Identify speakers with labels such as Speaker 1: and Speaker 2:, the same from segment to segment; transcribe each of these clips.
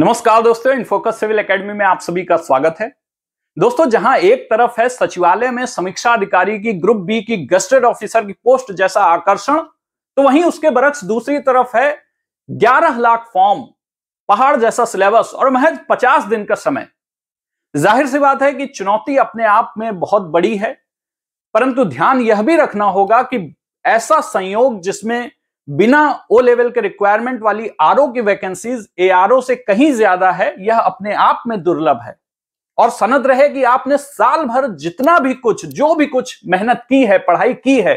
Speaker 1: नमस्कार दोस्तों InFocus civil academy में आप सभी का स्वागत है दोस्तों जहां एक तरफ है सचिवालय में समीक्षा अधिकारी की ग्रुप बी की गस्टेड ऑफिसर की पोस्ट जैसा आकर्षण तो वहीं उसके बरक्स दूसरी तरफ है 11 लाख फॉर्म पहाड़ जैसा सिलेबस और महज 50 दिन का समय जाहिर सी बात है कि चुनौती अपने आप में बहुत बड़ी है परंतु ध्यान यह भी रखना होगा कि ऐसा संयोग जिसमें बिना ओ लेवल के रिक्वायरमेंट वाली आरओ की वैकेंसीज ए से कहीं ज्यादा है यह अपने आप में दुर्लभ है और सनद रहे कि आपने साल भर जितना भी कुछ जो भी कुछ मेहनत की है पढ़ाई की है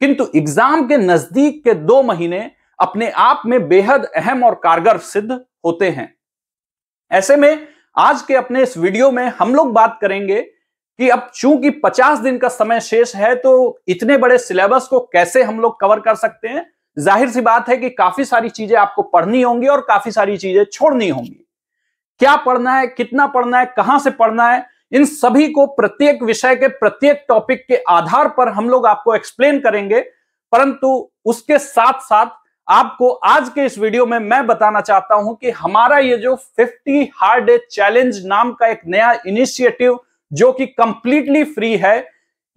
Speaker 1: किंतु एग्जाम के नजदीक के दो महीने अपने आप में बेहद अहम और कारगर सिद्ध होते हैं ऐसे में आज के अपने इस वीडियो में हम लोग बात करेंगे कि अब चूंकि 50 दिन का समय शेष है तो इतने बड़े सिलेबस को कैसे हम लोग कवर कर सकते हैं जाहिर सी बात है कि काफी सारी चीजें आपको पढ़नी होंगी और काफी सारी चीजें छोड़नी होंगी क्या पढ़ना है कितना पढ़ना है कहां से पढ़ना है इन सभी को प्रत्येक विषय के प्रत्येक टॉपिक के आधार पर हम लोग आपको एक्सप्लेन करेंगे परंतु उसके साथ साथ आपको आज के इस वीडियो में मैं बताना चाहता हूं कि हमारा ये जो 50 हार्ड चैलेंज नाम का एक नया इनिशिएटिव जो कि कंप्लीटली फ्री है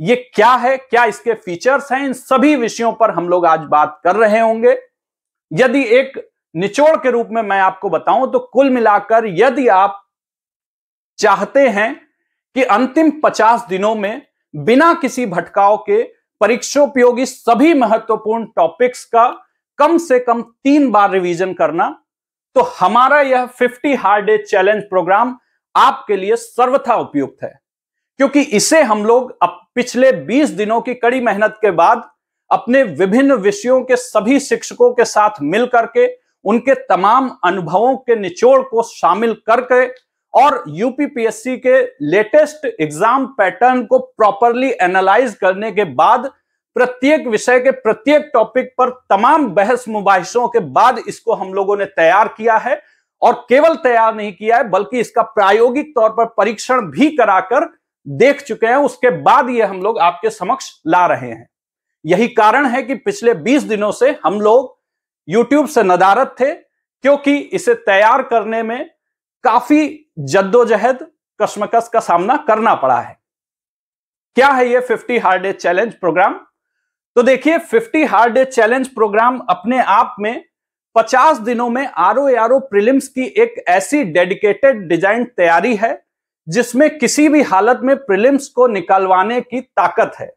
Speaker 1: ये क्या है क्या इसके फीचर्स हैं इन सभी विषयों पर हम लोग आज बात कर रहे होंगे यदि एक निचोड़ के रूप में मैं आपको बताऊं तो कुल मिलाकर यदि आप चाहते हैं कि अंतिम 50 दिनों में बिना किसी भटकाव के परीक्षोपयोगी सभी महत्वपूर्ण टॉपिक्स का कम से कम तीन बार रिवीजन करना तो हमारा यह 50 हार्ड डे चैलेंज प्रोग्राम आपके लिए सर्वथा उपयुक्त है क्योंकि इसे हम लोग अब पिछले 20 दिनों की कड़ी मेहनत के बाद अपने विभिन्न विषयों के सभी शिक्षकों के साथ मिल करके उनके तमाम अनुभवों के निचोड़ को शामिल करके और यूपीपीएससी के लेटेस्ट एग्जाम पैटर्न को प्रॉपरली एनालाइज करने के बाद प्रत्येक विषय के प्रत्येक टॉपिक पर तमाम बहस मुबाहिशों के बाद इसको हम लोगों ने तैयार किया है और केवल तैयार नहीं किया है बल्कि इसका प्रायोगिक तौर पर परीक्षण भी कराकर देख चुके हैं उसके बाद ये हम लोग आपके समक्ष ला रहे हैं यही कारण है कि पिछले 20 दिनों से हम लोग यूट्यूब से नदारत थे क्योंकि इसे तैयार करने में काफी जद्दोजहद कश्मकश का सामना करना पड़ा है क्या है ये 50 हार्ड डे चैलेंज प्रोग्राम तो देखिए 50 हार्ड डे चैलेंज प्रोग्राम अपने आप में 50 दिनों में आर ओ आर प्रिलिम्स की एक ऐसी डेडिकेटेड डिजाइन तैयारी है जिसमें किसी भी हालत में प्रिलिम्स को निकलवाने की ताकत है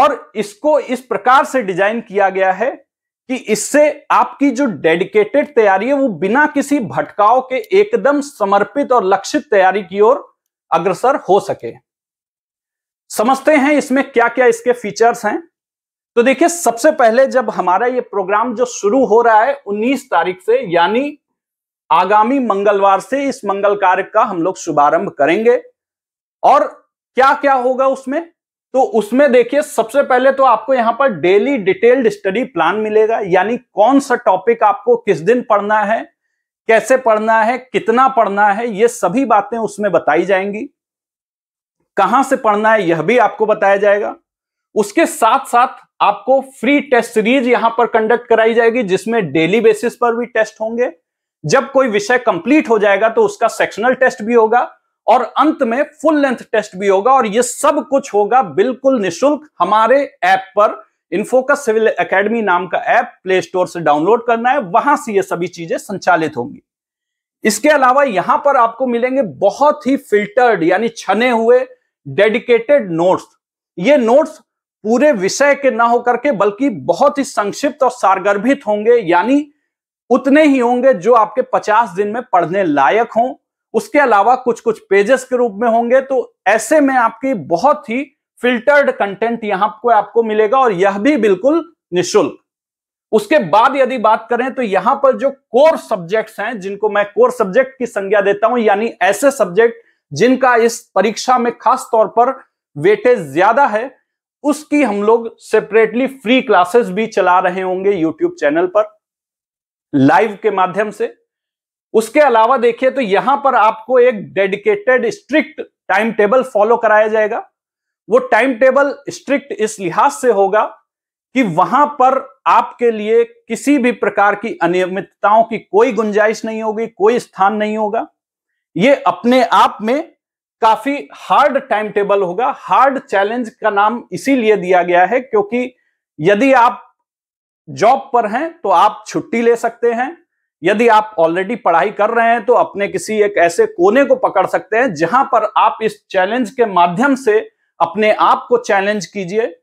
Speaker 1: और इसको इस प्रकार से डिजाइन किया गया है कि इससे आपकी जो डेडिकेटेड तैयारी है वो बिना किसी भटकाव के एकदम समर्पित और लक्षित तैयारी की ओर अग्रसर हो सके समझते हैं इसमें क्या क्या इसके फीचर्स हैं तो देखिए सबसे पहले जब हमारा ये प्रोग्राम जो शुरू हो रहा है 19 तारीख से यानी आगामी मंगलवार से इस मंगल कार्य का हम लोग शुभारंभ करेंगे और क्या क्या होगा उसमें तो उसमें देखिए सबसे पहले तो आपको यहां पर डेली डिटेल्ड स्टडी प्लान मिलेगा यानी कौन सा टॉपिक आपको किस दिन पढ़ना है कैसे पढ़ना है कितना पढ़ना है ये सभी बातें उसमें बताई जाएंगी कहां से पढ़ना है यह भी आपको बताया जाएगा उसके साथ साथ आपको फ्री टेस्ट सीरीज यहां पर कंडक्ट कराई जाएगी जिसमें डेली बेसिस पर भी टेस्ट होंगे जब कोई विषय कंप्लीट हो जाएगा तो उसका सेक्शनल टेस्ट भी होगा और अंत में फुल लेंथ टेस्ट भी होगा और ये सब कुछ होगा बिल्कुल निशुल्क हमारे ऐप पर इनफोकस सिविल एकेडमी नाम का ऐप प्ले स्टोर से डाउनलोड करना है वहां से ये सभी चीजें संचालित होंगी इसके अलावा यहां पर आपको मिलेंगे बहुत ही फिल्टर्ड यानी छने हुए डेडिकेटेड नोट्स ये नोट्स पूरे विषय के ना होकर के बल्कि बहुत ही संक्षिप्त और सारगर्भित होंगे यानी उतने ही होंगे जो आपके 50 दिन में पढ़ने लायक हों उसके अलावा कुछ कुछ पेजेस के रूप में होंगे तो ऐसे में आपकी बहुत ही फिल्टर्ड कंटेंट यहां को आपको मिलेगा और यह भी बिल्कुल निशुल्क उसके बाद यदि बात करें तो यहां पर जो कोर सब्जेक्ट्स हैं जिनको मैं कोर सब्जेक्ट की संज्ञा देता हूं यानी ऐसे सब्जेक्ट जिनका इस परीक्षा में खास तौर पर वेटेज ज्यादा है उसकी हम लोग सेपरेटली फ्री क्लासेस भी चला रहे होंगे यूट्यूब चैनल पर लाइव के माध्यम से उसके अलावा देखिए तो यहां पर आपको एक dedicated strict time table follow कराया जाएगा वो टाइम टेबल स्ट्रिक्ट इस लिहाज से होगा कि वहां पर आपके लिए किसी भी प्रकार की अनियमितताओं की कोई गुंजाइश नहीं होगी कोई स्थान नहीं होगा ये अपने आप में काफी हार्ड टाइम टेबल होगा हार्ड चैलेंज का नाम इसीलिए दिया गया है क्योंकि यदि आप जॉब पर हैं तो आप छुट्टी ले सकते हैं यदि आप ऑलरेडी पढ़ाई कर रहे हैं तो अपने किसी एक ऐसे कोने को पकड़ सकते हैं जहां पर आप इस चैलेंज के माध्यम से अपने आप को चैलेंज कीजिए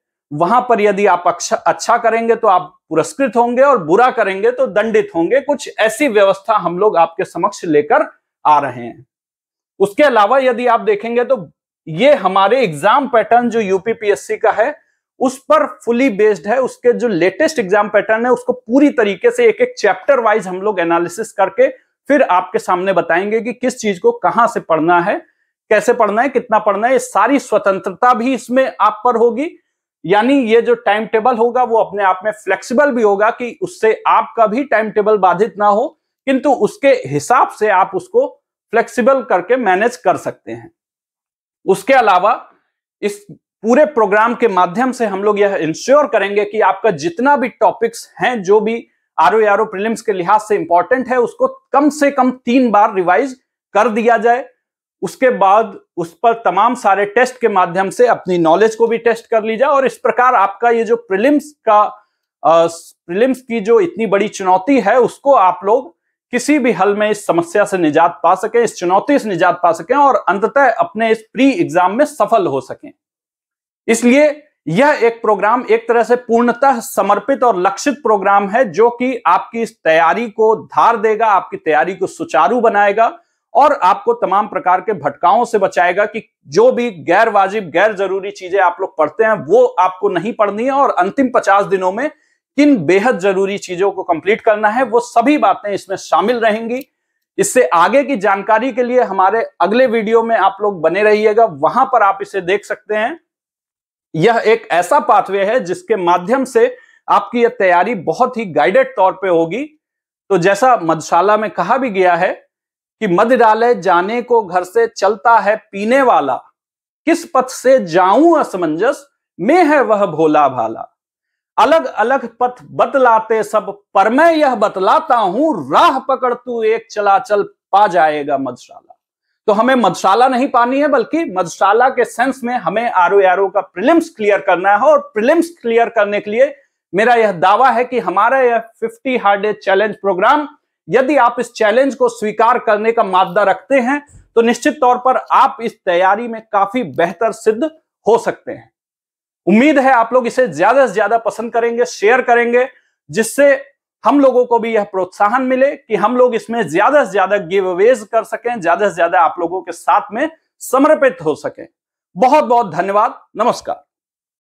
Speaker 1: वहां पर यदि आप अच्छा अच्छा करेंगे तो आप पुरस्कृत होंगे और बुरा करेंगे तो दंडित होंगे कुछ ऐसी व्यवस्था हम लोग आपके समक्ष लेकर आ रहे हैं उसके अलावा यदि आप देखेंगे तो ये हमारे एग्जाम पैटर्न जो यूपीपीएससी का है उस पर फुली बेस्ड है उसके जो लेटेस्ट एग्जाम पैटर्न है उसको पूरी तरीके से एक एक चैप्टर वाइज हम लोग एनालिसिस करके फिर आपके सामने बताएंगे कि किस चीज को कहां से पढ़ना है कैसे पढ़ना है कितना पढ़ना है सारी स्वतंत्रता भी इसमें आप पर होगी यानी ये जो टाइम टेबल होगा वो अपने आप में फ्लेक्सिबल भी होगा कि उससे आपका भी टाइम टेबल बाधित ना हो किंतु उसके हिसाब से आप उसको फ्लेक्सिबल करके मैनेज कर सकते हैं उसके अलावा इस पूरे प्रोग्राम के माध्यम से हम लोग यह इंश्योर करेंगे कि आपका जितना भी टॉपिक्स हैं जो भी आर ओ आर प्रीलिम्स के लिहाज से इंपॉर्टेंट है उसको कम से कम तीन बार रिवाइज कर दिया जाए उसके बाद उस पर तमाम सारे टेस्ट के माध्यम से अपनी नॉलेज को भी टेस्ट कर ली जाए और इस प्रकार आपका ये जो प्रिलिम्स का प्रिलिम्स की जो इतनी बड़ी चुनौती है उसको आप लोग किसी भी हल में इस समस्या से निजात पा सकें इस चुनौती से निजात पा सकें और अंततः अपने इस प्री एग्जाम में सफल हो सकें इसलिए यह एक प्रोग्राम एक तरह से पूर्णतः समर्पित और लक्षित प्रोग्राम है जो कि आपकी इस तैयारी को धार देगा आपकी तैयारी को सुचारू बनाएगा और आपको तमाम प्रकार के भटकाओं से बचाएगा कि जो भी गैर वाजिब गैर जरूरी चीजें आप लोग पढ़ते हैं वो आपको नहीं पढ़नी है और अंतिम पचास दिनों में किन बेहद जरूरी चीजों को कंप्लीट करना है वो सभी बातें इसमें शामिल रहेंगी इससे आगे की जानकारी के लिए हमारे अगले वीडियो में आप लोग बने रहिएगा वहां पर आप इसे देख सकते हैं यह एक ऐसा पाथवे है जिसके माध्यम से आपकी यह तैयारी बहुत ही गाइडेड तौर पे होगी तो जैसा मधशाला में कहा भी गया है कि मदिरालय जाने को घर से चलता है पीने वाला किस पथ से जाऊं असमंजस में है वह भोला भाला अलग अलग पथ बतलाते सब पर मैं यह बतलाता हूं राह पकड़ तू एक चला चल पा जाएगा मधशाला तो हमें मधशाला नहीं पानी है बल्कि मधशाला के सेंस में हमें आर ओ का प्रिलिम्स क्लियर करना है और प्रिलिम्स क्लियर करने के लिए मेरा यह दावा है कि हमारा यह फिफ्टी डे चैलेंज प्रोग्राम यदि आप इस चैलेंज को स्वीकार करने का मादा रखते हैं तो निश्चित तौर पर आप इस तैयारी में काफी बेहतर सिद्ध हो सकते हैं उम्मीद है आप लोग इसे ज्यादा से ज्यादा पसंद करेंगे शेयर करेंगे जिससे हम लोगों को भी यह प्रोत्साहन मिले कि हम लोग इसमें ज्यादा से ज्यादा गिव अवेज कर सकें ज्यादा से ज्यादा आप लोगों के साथ में समर्पित हो सकें बहुत बहुत धन्यवाद नमस्कार